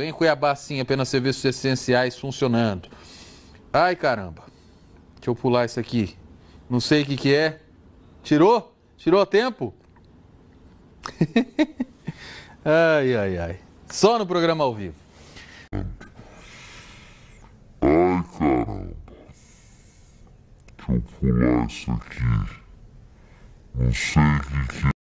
Em Cuiabá, sim, apenas serviços essenciais funcionando. Ai, caramba. Deixa eu pular isso aqui. Não sei o que, que é. Tirou? Tirou tempo? ai, ai, ai. Só no programa ao vivo. Ai, caramba. Deixa eu pular isso aqui. Não sei o que, que é.